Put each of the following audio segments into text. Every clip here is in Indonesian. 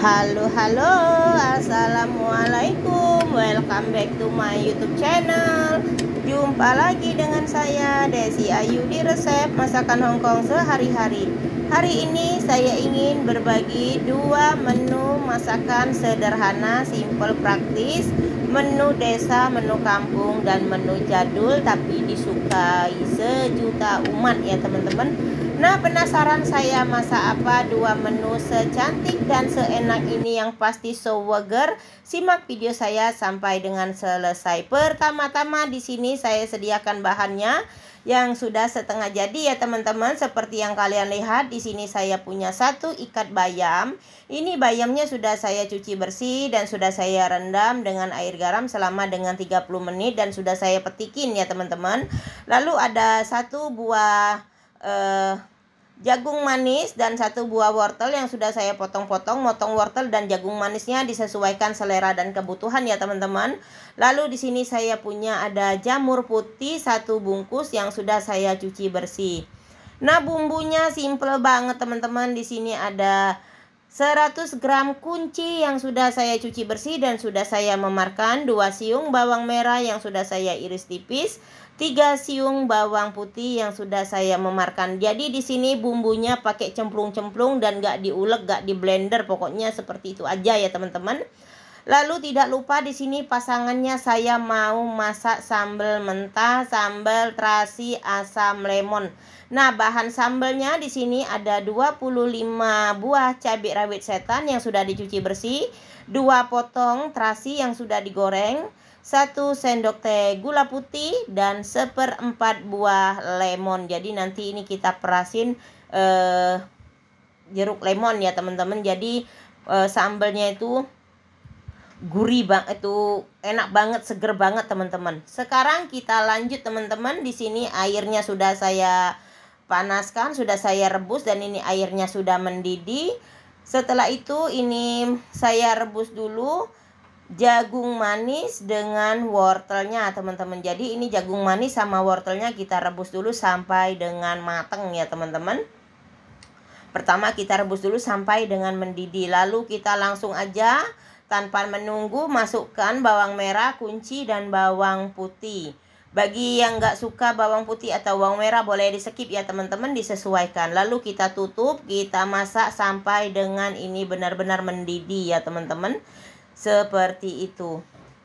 Halo halo Assalamualaikum Welcome back to my youtube channel Jumpa lagi dengan saya Desi Ayu di resep masakan Hongkong sehari-hari Hari ini saya ingin berbagi dua menu masakan sederhana simple praktis Menu desa, menu kampung dan menu jadul tapi disukai sejuta umat ya teman-teman Nah, penasaran saya masa apa dua menu secantik dan seenak ini yang pasti so wager Simak video saya sampai dengan selesai. Pertama-tama di sini saya sediakan bahannya yang sudah setengah jadi ya teman-teman. Seperti yang kalian lihat di sini saya punya satu ikat bayam. Ini bayamnya sudah saya cuci bersih dan sudah saya rendam dengan air garam selama dengan 30 menit dan sudah saya petikin ya teman-teman. Lalu ada satu buah eh, jagung manis dan satu buah wortel yang sudah saya potong-potong. Motong wortel dan jagung manisnya disesuaikan selera dan kebutuhan ya teman-teman. Lalu di sini saya punya ada jamur putih satu bungkus yang sudah saya cuci bersih. Nah, bumbunya simple banget teman-teman. Di sini ada 100 gram kunci yang sudah saya cuci bersih dan sudah saya memarkan, 2 siung bawang merah yang sudah saya iris tipis, 3 siung bawang putih yang sudah saya memarkan. Jadi di sini bumbunya pakai cemplung-cemplung dan gak diulek, gak di blender, pokoknya seperti itu aja ya teman-teman. Lalu tidak lupa di sini pasangannya saya mau masak sambal mentah, sambal terasi asam lemon. Nah, bahan sambalnya di sini ada 25 buah cabai rawit setan yang sudah dicuci bersih, 2 potong terasi yang sudah digoreng, 1 sendok teh gula putih dan seperempat buah lemon. Jadi nanti ini kita perasin eh, jeruk lemon ya teman-teman. Jadi eh, sambalnya itu gurih bang itu enak banget seger banget teman-teman sekarang kita lanjut teman-teman di sini airnya sudah saya panaskan sudah saya rebus dan ini airnya sudah mendidih setelah itu ini saya rebus dulu jagung manis dengan wortelnya teman-teman jadi ini jagung manis sama wortelnya kita rebus dulu sampai dengan mateng ya teman-teman pertama kita rebus dulu sampai dengan mendidih lalu kita langsung aja tanpa menunggu masukkan bawang merah kunci dan bawang putih bagi yang nggak suka bawang putih atau bawang merah boleh di skip ya teman-teman disesuaikan lalu kita tutup kita masak sampai dengan ini benar-benar mendidih ya teman-teman seperti itu.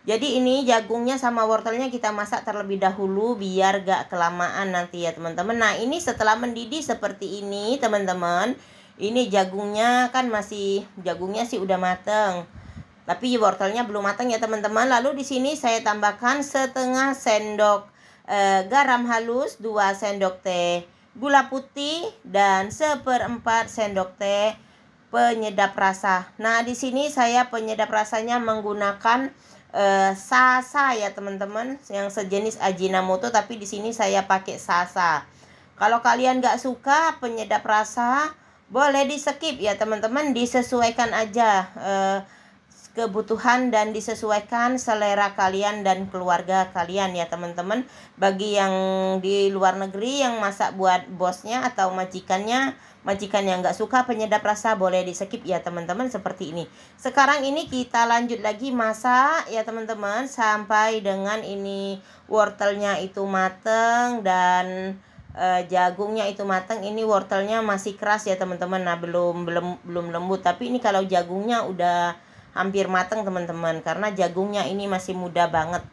Jadi ini jagungnya sama wortelnya kita masak terlebih dahulu biar gak kelamaan nanti ya teman-teman. Nah ini setelah mendidih seperti ini teman-teman. Ini jagungnya kan masih jagungnya sih udah mateng. Tapi wortelnya belum matang ya teman-teman. Lalu di sini saya tambahkan setengah sendok e, garam halus, 2 sendok teh gula putih dan seperempat sendok teh penyedap rasa. Nah, di sini saya penyedap rasanya menggunakan uh, eh, sasa ya teman-teman yang sejenis ajinomoto tapi di sini saya pakai sasa kalau kalian nggak suka penyedap rasa boleh di skip ya teman-teman disesuaikan aja uh, kebutuhan dan disesuaikan selera kalian dan keluarga kalian ya teman-teman bagi yang di luar negeri yang masak buat bosnya atau majikannya Majikan yang gak suka penyedap rasa boleh di skip ya teman-teman seperti ini. Sekarang ini kita lanjut lagi masak ya teman-teman sampai dengan ini wortelnya itu mateng dan e, jagungnya itu mateng. Ini wortelnya masih keras ya teman-teman. Nah, belum belum belum lembut, tapi ini kalau jagungnya udah hampir mateng teman-teman karena jagungnya ini masih muda banget.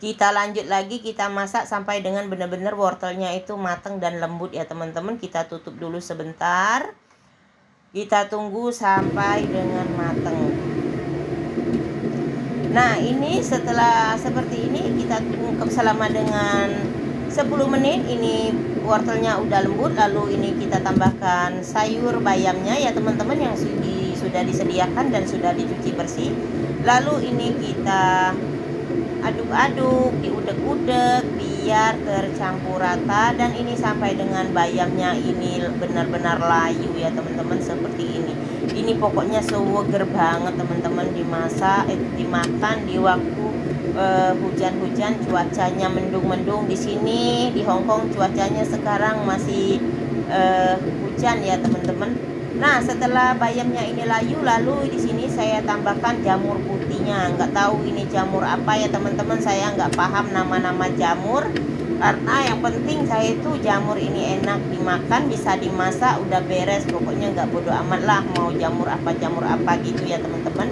Kita lanjut lagi, kita masak sampai dengan benar-benar wortelnya itu matang dan lembut ya teman-teman. Kita tutup dulu sebentar. Kita tunggu sampai dengan matang. Nah, ini setelah seperti ini kita tunggu selama dengan 10 menit. Ini wortelnya udah lembut, lalu ini kita tambahkan sayur bayamnya ya teman-teman yang sudah disediakan dan sudah dicuci bersih. Lalu ini kita aduk-aduk diudek-udek biar tercampur rata dan ini sampai dengan bayamnya ini benar-benar layu ya teman-teman seperti ini ini pokoknya seger banget teman-teman dimasak eh, dimakan di waktu eh, hujan-hujan eh, cuacanya mendung-mendung di sini di Hong Kong cuacanya sekarang masih eh, hujan ya teman-teman nah setelah bayamnya ini layu lalu di sini saya tambahkan jamur putih jamurnya nggak tahu ini jamur apa ya teman-teman saya nggak paham nama-nama jamur karena yang penting saya itu jamur ini enak dimakan bisa dimasak udah beres pokoknya nggak bodoh amat lah mau jamur apa jamur apa gitu ya teman-teman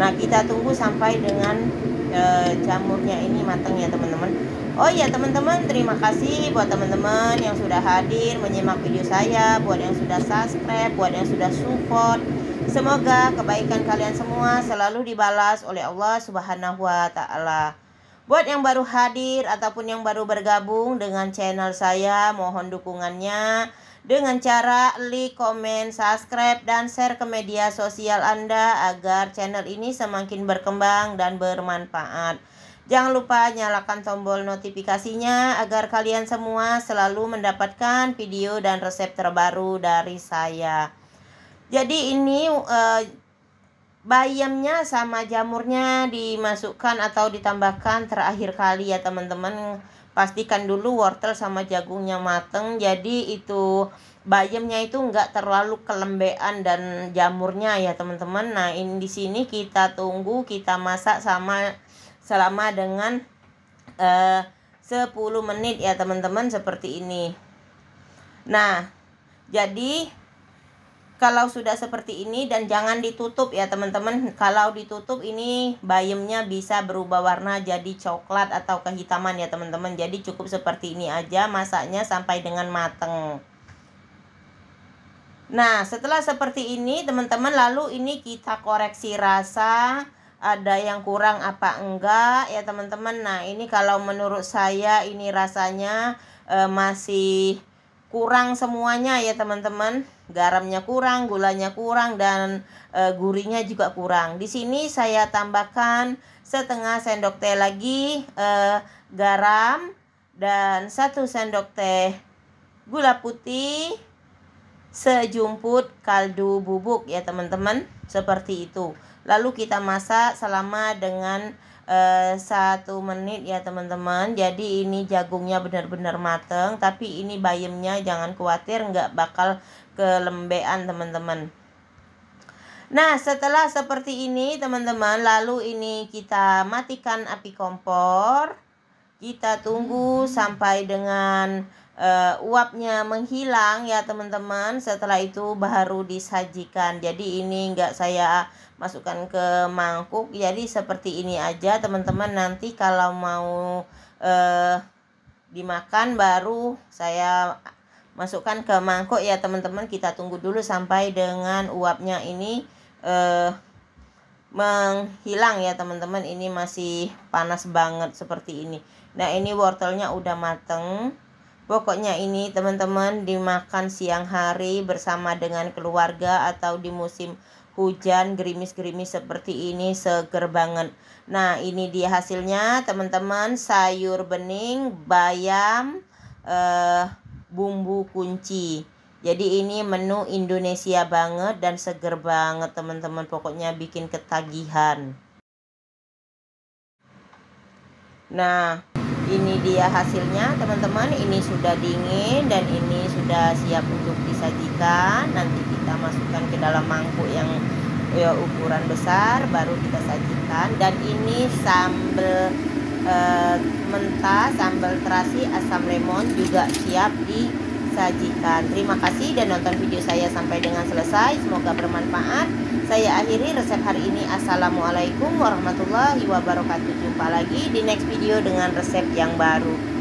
nah kita tunggu sampai dengan e, jamurnya ini matang ya teman-teman Oh iya teman-teman, terima kasih buat teman-teman yang sudah hadir menyimak video saya, buat yang sudah subscribe, buat yang sudah support. Semoga kebaikan kalian semua selalu dibalas oleh Allah Subhanahu wa taala. Buat yang baru hadir ataupun yang baru bergabung dengan channel saya, mohon dukungannya dengan cara like, comment, subscribe dan share ke media sosial Anda agar channel ini semakin berkembang dan bermanfaat. Jangan lupa nyalakan tombol notifikasinya agar kalian semua selalu mendapatkan video dan resep terbaru dari saya. Jadi ini uh, bayamnya sama jamurnya dimasukkan atau ditambahkan terakhir kali ya teman-teman pastikan dulu wortel sama jagungnya mateng jadi itu bayamnya itu nggak terlalu kelembean dan jamurnya ya teman-teman nah ini di sini kita tunggu kita masak sama selama dengan eh, uh, 10 menit ya teman-teman seperti ini nah jadi kalau sudah seperti ini dan jangan ditutup ya teman-teman kalau ditutup ini bayamnya bisa berubah warna jadi coklat atau kehitaman ya teman-teman jadi cukup seperti ini aja masaknya sampai dengan mateng nah setelah seperti ini teman-teman lalu ini kita koreksi rasa ada yang kurang apa enggak ya teman-teman nah ini kalau menurut saya ini rasanya eh, masih kurang semuanya ya teman-teman garamnya kurang gulanya kurang dan e, gurinya juga kurang di sini saya tambahkan setengah sendok teh lagi e, garam dan satu sendok teh gula putih sejumput kaldu bubuk ya teman-teman seperti itu lalu kita masak selama dengan Eh, satu menit ya teman-teman jadi ini jagungnya benar-benar mateng tapi ini bayamnya jangan khawatir nggak bakal kelembean teman-teman Nah setelah seperti ini teman-teman lalu ini kita matikan api kompor kita tunggu sampai dengan uh, uapnya menghilang ya teman-teman setelah itu baru disajikan jadi ini enggak saya masukkan ke mangkuk jadi seperti ini aja teman-teman nanti kalau mau uh, dimakan baru saya masukkan ke mangkuk ya teman-teman kita tunggu dulu sampai dengan uapnya ini uh, menghilang ya teman-teman ini masih panas banget seperti ini nah ini wortelnya udah mateng Pokoknya ini teman-teman dimakan siang hari bersama dengan keluarga atau di musim hujan gerimis-gerimis seperti ini seger banget. Nah, ini dia hasilnya teman-teman, sayur bening, bayam, eh, bumbu kunci. Jadi ini menu Indonesia banget dan seger banget teman-teman, pokoknya bikin ketagihan. Nah, ini dia hasilnya teman-teman ini sudah dingin dan ini sudah siap untuk disajikan nanti kita masukkan ke dalam mangkuk yang ya, ukuran besar baru kita sajikan dan ini sambal e, mentah sambal terasi asam lemon juga siap disajikan terima kasih dan nonton video saya sampai dengan selesai semoga bermanfaat saya akhiri resep hari ini. Assalamualaikum warahmatullahi wabarakatuh. Jumpa lagi di next video dengan resep yang baru.